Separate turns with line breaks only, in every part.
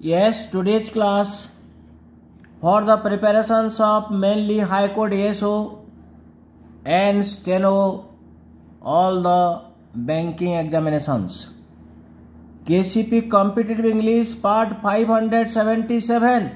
Yes, today's class for the preparations of mainly High Court ASO and Steno, all the banking examinations. KCP Competitive English Part 577.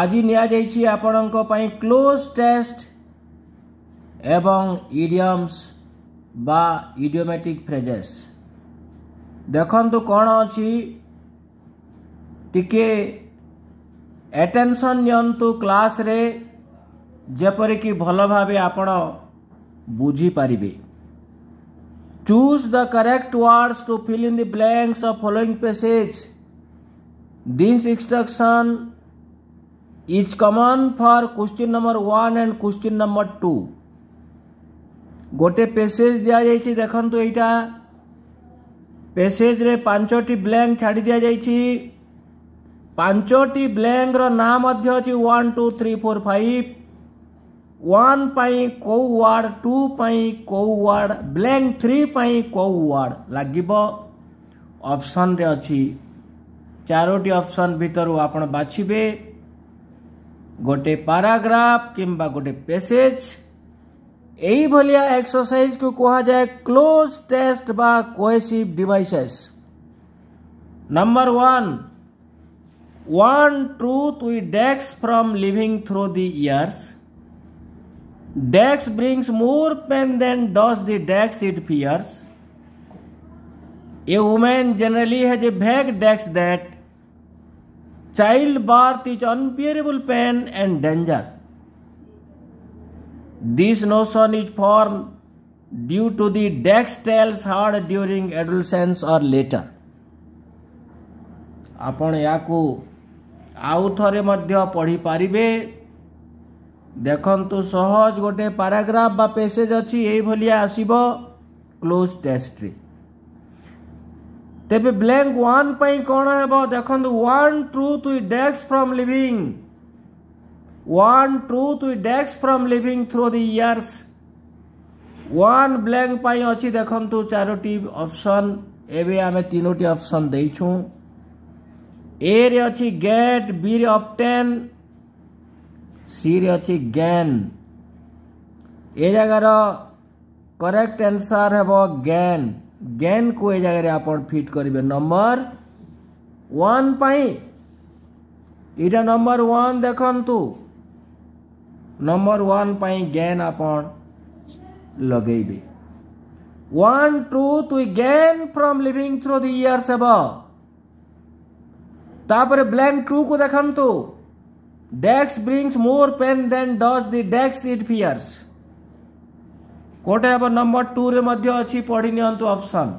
ଆଜି ନିଆଯାଇଛି ଆପଣଙ୍କ ପାଇଁ close test ଏବଂ ଇଡ଼ିୟମ୍ସ ବା ଇଡ଼ିଓମେଟିକ୍ phrases ଦେଖନ୍ତୁ କ'ଣ ଅଛି टिके एटेंशन दिंतु क्लास रे जपरिक भल भाव आपण बुझीपर choose the correct words to fill in the blanks of following passage this instruction is common for question number one and question number two गोटे पेसेज दि जा देखता यहाँ पेसेज रे पांचटी ब्लैंक छाड़ दि जा पांचटी ब्लैंक ना मध्य अच्छी one two three four five one कौ वार्ड टू कौ वार्ड ब्लैंक थ्री कौ वार्ड लगे अपसन अच्छी चारोटी अपसन भितर आपचे गोटे पाराग्राफ कि गोटे पेसेज यही एक्सरसाइज को कह जाए क्लोज टेस्ट बा cohesive devices number one One truth we dex from living through the years. Dex brings more pain than does the dex it fears. A woman generally has a vague dex that childbirth is unbearable pain and danger. This notion is formed due to the dex tales heard during adolescence or later. आपण Yaku. आउ थे पढ़ी पारे देखु सहज गोटे paragraph बा passage अच्छी यही आसब क्लोज टेस्ट तेब ब्लैंक वन कौन है देखते one truth we desk from living one truth we desk from living through the years one blank अच्छी देखु चारोटी ऑप्शन एवं आम तीनो ऑप्शन देछूँ ए रे अच्छी गेट बी रे अपटेन सी अच्छी गैन ए जगार करेक्ट आंसर हे गैन गैन को ए जगार आप फिट करेंगे नंबर वन यहाँ नंबर वन देखु नंबर वन गैन आप लगे one truth we gain from living through the years हे तापर ब्लैंक ट्रू को देख तो dash brings more pain than does the dash it fears कौटे अब नंबर टू रे अच्छी पढ़ी निप्सन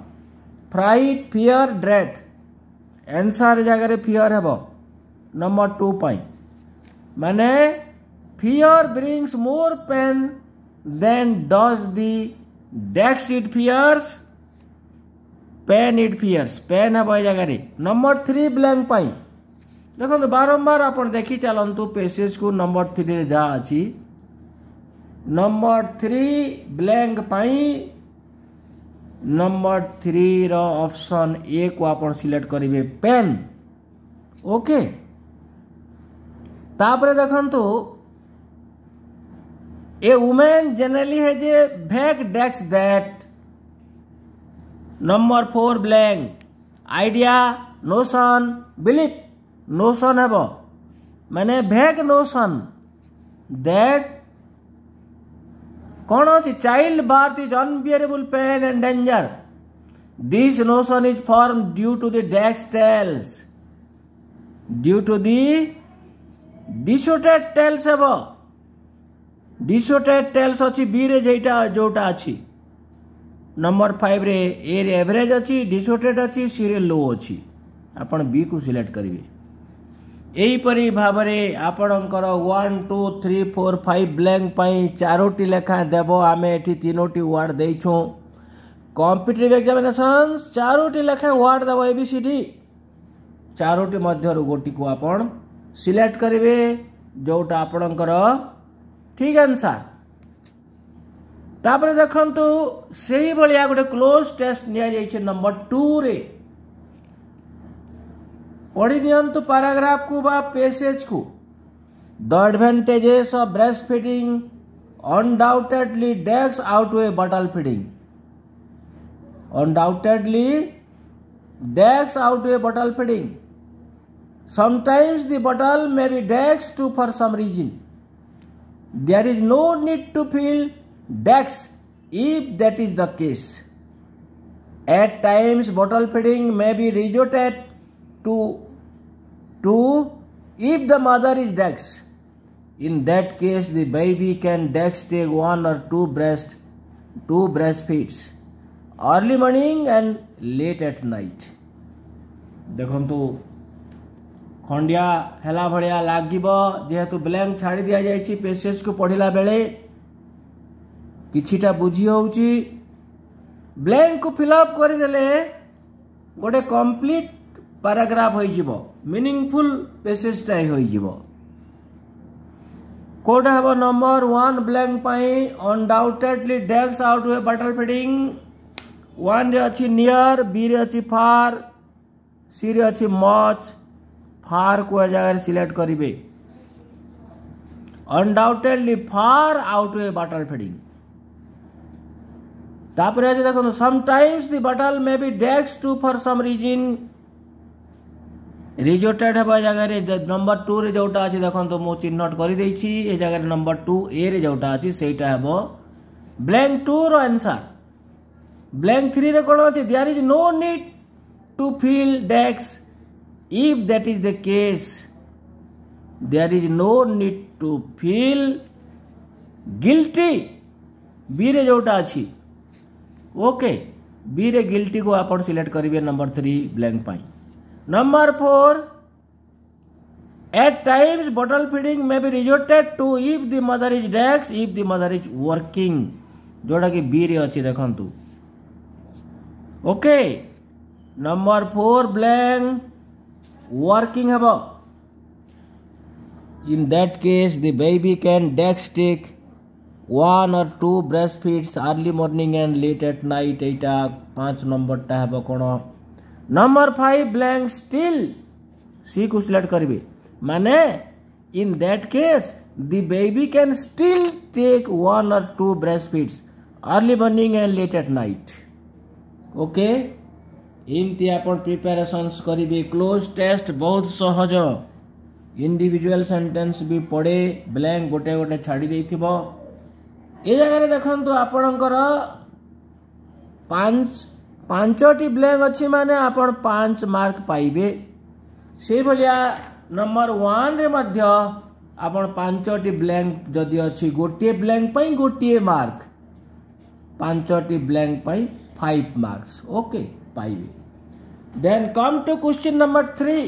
फ्राइट फियर ड्रेड एनसर जगार फियर हे नंबर टू पाई माने fear brings more pain than does the dash it fears pain it fears pain ହେବ ଏଇ ଜାଗାରେ ନମ୍ବର ଥ୍ରୀ ବ୍ଲାଙ୍କ ପାଇଁ ଦେଖନ୍ତୁ ବାରମ୍ବାର ଆପଣ ଦେଖି ଚାଲନ୍ତୁ ପେସେଜକୁ ନମ୍ବର ଥ୍ରୀରେ ଯାହା ଅଛି ନମ୍ବର ଥ୍ରୀ ବ୍ଲାଙ୍କ ପାଇଁ ନମ୍ବର ଥ୍ରୀର ଅପସନ୍ ଏକୁ ଆପଣ ସିଲେକ୍ଟ କରିବେ ପେନ୍ ଓକେ ତାପରେ ଦେଖନ୍ତୁ a woman generally has a vague dash that number four blank idea notion belief notion हम मैंने भेग नोशन दैट कौन अच्छी child birth is unbearable pain and danger this notion is form due to the dash tales due to the distorted tales हम distorted tales अच्छी B रे जोटा अच्छी number ଫାଇଭରେ ଏରେ ଏଭରେଜ୍ ଅଛି ଡିସୋଟେଟ୍ ଅଛି ସିରେ ଲୋ ଅଛି ଆପଣ ବିକୁ ସିଲେକ୍ଟ କରିବେ ଏହିପରି ଭାବରେ ଆପଣଙ୍କର one two three four five blank ପାଇଁ ଚାରୋଟି ଲେଖା ଦେବ ଆମେ ଏଠି ତିନୋଟି ୱାର୍ଡ଼ ଦେଇଛୁଁ କମ୍ପିଟେଟିଭ୍ ଏକ୍ଜାମିନେସନ୍ସ ଚାରୋଟି ଲେଖା ୱାର୍ଡ଼ ଦେବ ଏ ବି ସି ଡି ଚାରୋଟି ମଧ୍ୟରୁ ଗୋଟିକୁ ଆପଣ ସିଲେକ୍ଟ କରିବେ ଯେଉଁଟା ଆପଣଙ୍କର ଠିକ୍ ଆନ୍ସାର୍ तापर देखु से गोटे क्लोज टेस्ट निजी नंबर टू रे पढ़ी दिंतु पाराग्राफ को बा पेसेज को the advantages of breast feeding undoubtedly dash out a bottle feeding undoubtedly dash out a bottle feeding sometimes the bottle may be dash to for some reason there is no need to feel dash if that is the case at times bottle feeding may be resorted to to if the mother is desks in that case the baby can dash take one or two breast two breast feeds early morning and late at night देखु खंडिया है भाया लगे जेहेतु blank छाड़ दि जाइए passage को पढ़ला बेले किटा बुझी ब्लैंक को फिलअप करदे गोटे कम्प्लीट पाराग्राफ हो मिनिंगफुल पेसेजा हो कौटा हम number one blank undoubtedly dash out हुए बटल फिडिंग वन अच्छी नियर बी अच्छी फार सी अच्छी मच फार को जगह सिलेक्ट करेंगे अनडाउटेडली फार आउट हुए बटल फिडिंग তারপরে আছে দেখুন sometimes the bottle may be dash to for some reason resorted হওয়া জায়গায় নম্বর টু রে যেটা আছে দেখুন মু চিহ্নট করে দিয়েছি এ জায়গায় নম্বর টু এ রে যেটা আছে সেইটা হব ব্ল্যাঙ্ক টু র আনসার ব্ল্যাঙ্ক থ্রি রে কোণ আছে there is no need to feel dash if that is the case there is no need to feel guilty B রে যেটা আছে ओके बी रे गिल्टी को आप सिलेक्ट करेंगे number three blank number four at times bottle feeding may be resorted to if the mother is dash if the mother is working जोड़ा कि B रे अच्छी देखु okay number four blank working हम in that case the baby can dash take one or two breast feeds early morning and late at night यहाँ पांच number टा हे कौन number five blank still C को सिलेक्ट करी माने in that case the baby can still take one or two breast feeds early morning and late at night okay इमती आप प्रिपेरेसन्स करेंगे क्लोज टेस्ट बहुत सहज इंडिजुआल सेन्टेन्स भी पढ़े ब्लैंक गोटे गोटे छाड़ी छाड़ देव ये जगह देखु आपणकर पांचटी ब्लैंक अच्छी माने पांच मार्क पाइबे से भाया नंबर वन आपचटी ब्लैंक जदि अच्छी गोटे ब्लैंक गोटे मार्क पांचटी ब्लैंक फाइव मार्क्स ओके पाइबे then come to question number three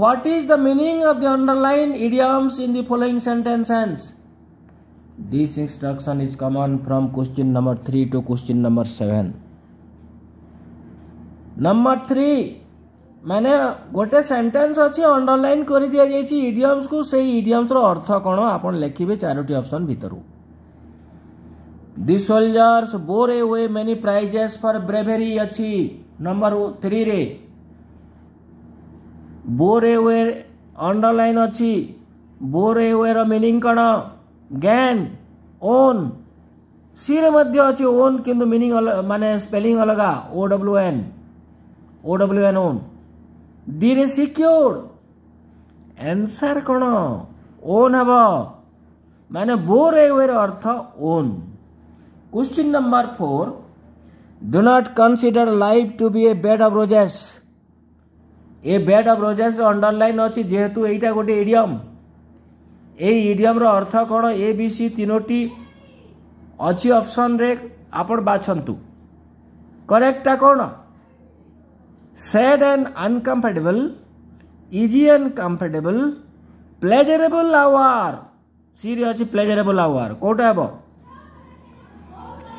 what is the meaning of the underline idioms in the following sentences this instruction is common from question number three to question number 7. Number three मैंने गोटे sentence अच्छे underline कर दि जाइए idioms को से idioms अर्थ कौन आप लिखे चारोटी अप्सन भितर the soldiers bore away many मेनि प्राइजेस फर ब्रेभेरी अच्छी नंबर थ्री रे बोर ए वे अंडरलाइन अच्छी बोर ए वे मीनिंग कौन ज्ञान ओन सी अच्छे ओन कि मिनिंग मान स्पेलिंग अलग O W N O W N own D रे सिक्योर्ड एनसर कौन ओन हम माने बोर एर अर्थ won question number four do not consider life to be a bed of roses a bed of roses underline अच्छी जेहेतु यहाँ गोटे एडियम ଏହି ଇଡ଼ିୟମ୍ର ଅର୍ଥ କ'ଣ ଏ ବି ସି ତିନୋଟି ଅଛି ଅପସନ୍ରେ ଆପଣ ବାଛନ୍ତୁ କରେକ୍ଟଟା କ'ଣ sad and uncomfortable easy and comfortable pleasurable hour ସିରେ ଅଛି ପ୍ଲେଜରେବଲ୍ ଆୱାର କେଉଁଟା ହେବ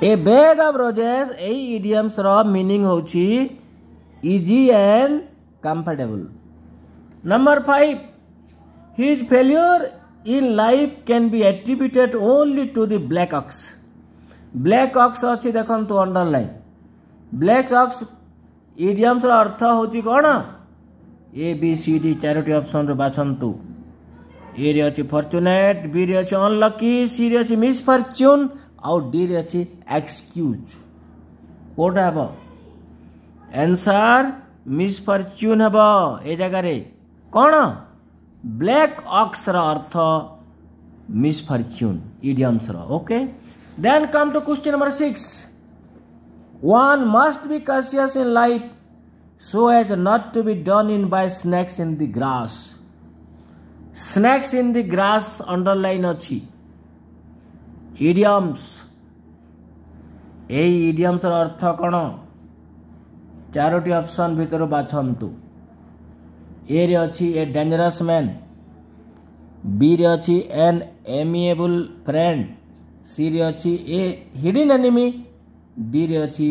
ଏ ବେଡ୍ ଅଫ୍ ରୋଜେସ୍ ଏଇ ଇଡ଼ିୟମ୍ସର ମିନିଂ ହେଉଛି easy and comfortable number five his failure in life can be attributed only to the black ox black ox ଅଛି ଦେଖନ୍ତୁ underline black ଅକ୍ସ ଇଡ଼ିୟମ୍ସର ଅର୍ଥ ହେଉଛି କ'ଣ ଏ ବି ସି ଡି ଚାରୋଟି ଅପସନ୍ରୁ ବାଛନ୍ତୁ ଏରେ ଅଛି ଫର୍ଚୁନେଟ୍ ବିରେ ଅଛି ଅନଲକି ସିରେ ଅଛି ମିସ୍ଫର୍ଚ୍ୟୁନ୍ ଆଉ ଡିରେ ଅଛି ଏକ୍ସକ୍ୟୁଜ୍ କେଉଁଟା ହେବ ଆନ୍ସର୍ ମିସ୍ଫର୍ଚ୍ୟୁନ୍ ହେବ ଏ ଜାଗାରେ କ'ଣ ब्लैक अक्स अर्थ misfortune idioms okay then come to question number six one must be cautious in life so as not to be done in by snakes in the grass snakes in the grass underline अच्छी idioms यही idioms अर्थ कौन चारोटी option भितर बाछतु ए रे अच्छी ए डेजरस man B रे अच्छी एन एमिएबुल फ्रेंड सी रे अच्छी ए हिडन एनिमी डी रे अच्छी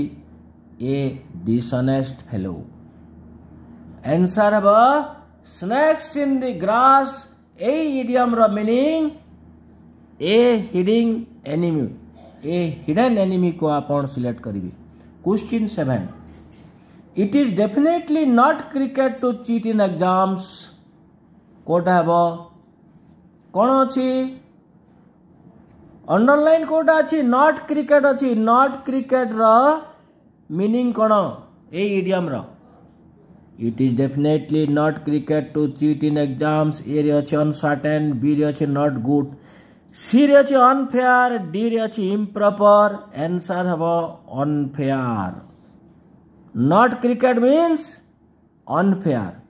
ए डिसनेस्ट फेलो एनसर हे स्नेक्स इन दि ग्रास यम रिनिंग a hiding enemy a hidden enemy को आप सिलेक्ट करेंगे question seven it is definitely not cricket to cheat in exams কোটা ହେବ କ'ଣ ଅଛି ଅଣ୍ଡରଲାଇନ୍ କେଉଁଟା ଅଛି ନଟ୍ କ୍ରିକେଟ୍ ଅଛି ନଟ୍ କ୍ରିକେଟ୍ର ମିନିଂ କ'ଣ ଏଇ ଇଡ଼ିୟମ୍ର it is definitely not cricket to cheat in exams ଏରେ ଅଛି ଅନସର୍ଟେନ୍ ବିରେ ଅଛି ନଟ୍ ଗୁଡ୍ ସିରେ ଅଛି ଅନଫେୟାର ଡିରେ ଅଛି ଇମ୍ପ୍ରପର୍ ଆନ୍ସର୍ ହେବ unfair Not cricket means unfair.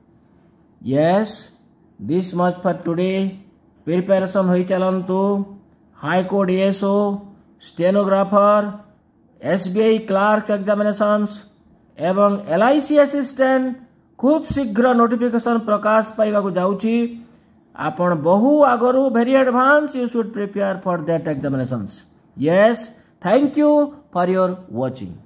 Yes, this much for today. Preparation हो चलतु high court high court SO stenographer SBI clerk examinations एवं एलआईसी असिस्टेंट খুব শীঘ্র নোটিফিকেশন প্রকাশ পাইবা যাচ্ছি आपण बहु आगरु very advance you should prepare for that examinations yes thank you for your watching